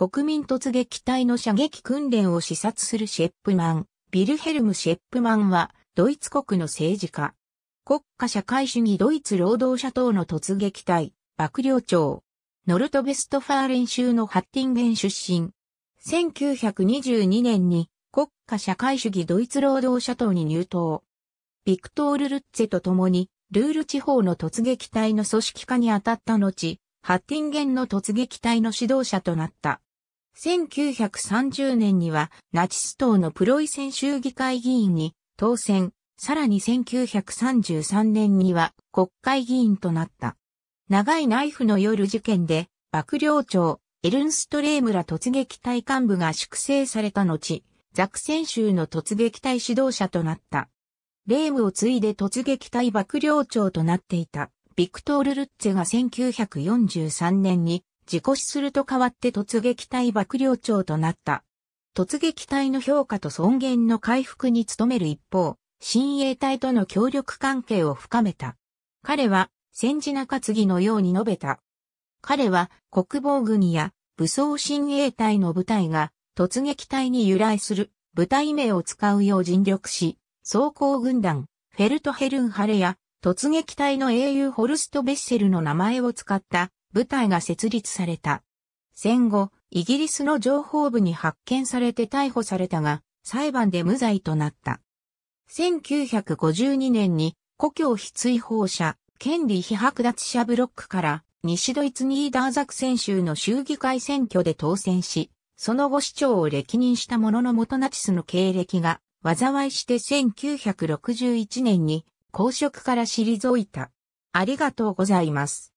国民突撃隊の射撃訓練を視察するシェップマン、ビルヘルム・シェップマンは、ドイツ国の政治家。国家社会主義ドイツ労働者党の突撃隊、幕僚長。ノルトベストファーレン州のハッティンゲン出身。1922年に国家社会主義ドイツ労働者党に入党。ビクトール・ルッツェと共に、ルール地方の突撃隊の組織化に当たった後、ハッティンゲンの突撃隊の指導者となった。1930年にはナチス党のプロイセン州議会議員に当選、さらに1933年には国会議員となった。長いナイフの夜事件で、幕僚長、エルンストレームら突撃隊幹部が粛清された後、ザクセン州の突撃隊指導者となった。レームを継いで突撃隊幕僚長となっていた、ビクトール・ルッツェが1943年に事故死すると変わって突撃隊幕僚長となった。突撃隊の評価と尊厳の回復に努める一方、親衛隊との協力関係を深めた。彼は、戦時中継ぎのように述べた。彼は、国防軍や武装親衛隊の部隊が、突撃隊に由来する部隊名を使うよう尽力し、装甲軍団、フェルトヘルンハレや、突撃隊の英雄ホルスト・ベッセルの名前を使った部隊が設立された。戦後、イギリスの情報部に発見されて逮捕されたが、裁判で無罪となった。1952年に、故郷非追放者、権利非剥奪者ブロックから、西ドイツニーダーザク選手州の州議会選挙で当選し、その後市長を歴任したものの元ナチスの経歴が、災いして1961年に公職から退いた。ありがとうございます。